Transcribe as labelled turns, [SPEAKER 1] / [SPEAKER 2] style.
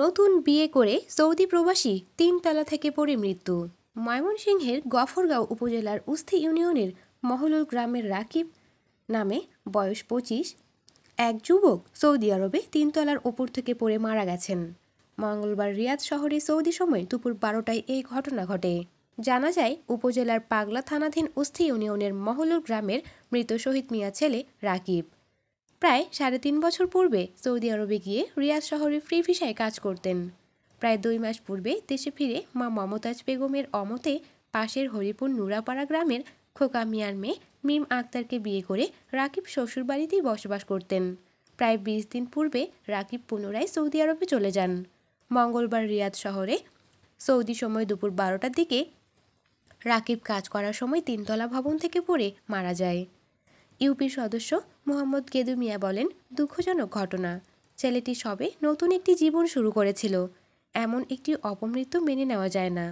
[SPEAKER 1] নতুন বিয়ে করে সৌদি প্রবাসী তিনতলা থেকে পড়ে মৃত্যু ময়মনসিংহের গফরগাঁও উপজেলার উস্থি ইউনিয়নের মহলুল গ্রামের রাকিব নামে বয়স পঁচিশ এক যুবক সৌদি আরবে তিনতলার ওপর থেকে পড়ে মারা গেছেন মঙ্গলবার রিয়াদ শহরে সৌদি সময় দুপুর বারোটায় এই ঘটনা ঘটে জানা যায় উপজেলার পাগলা থানাধীন উস্থি ইউনিয়নের মহলুর গ্রামের মৃত শহীদ মিয়া ছেলে রাকিব প্রায় সাড়ে তিন বছর পূর্বে সৌদি আরবে গিয়ে রিয়াদ শহরে ফ্রি ভিসায় কাজ করতেন প্রায় দুই মাস পূর্বে দেশে ফিরে মা মমতাজ বেগমের অমতে পাশের হরিপুর নুরাপাড়া গ্রামের খোকা মিয়ার মেয়ে মিম আক্তারকে বিয়ে করে রাকিব শ্বশুরবাড়িতেই বসবাস করতেন প্রায় বিশ দিন পূর্বে রাকিব পুনরায় সৌদি আরবে চলে যান মঙ্গলবার রিয়াদ শহরে সৌদি সময় দুপুর বারোটার দিকে রাকিব কাজ করার সময় তিনতলা ভবন থেকে পড়ে মারা যায় ইউপির সদস্য মোহাম্মদ গেদু মিয়া বলেন দুঃখজনক ঘটনা ছেলেটি সবে নতুন একটি জীবন শুরু করেছিল এমন একটি অপমৃত্যু মেনে নেওয়া যায় না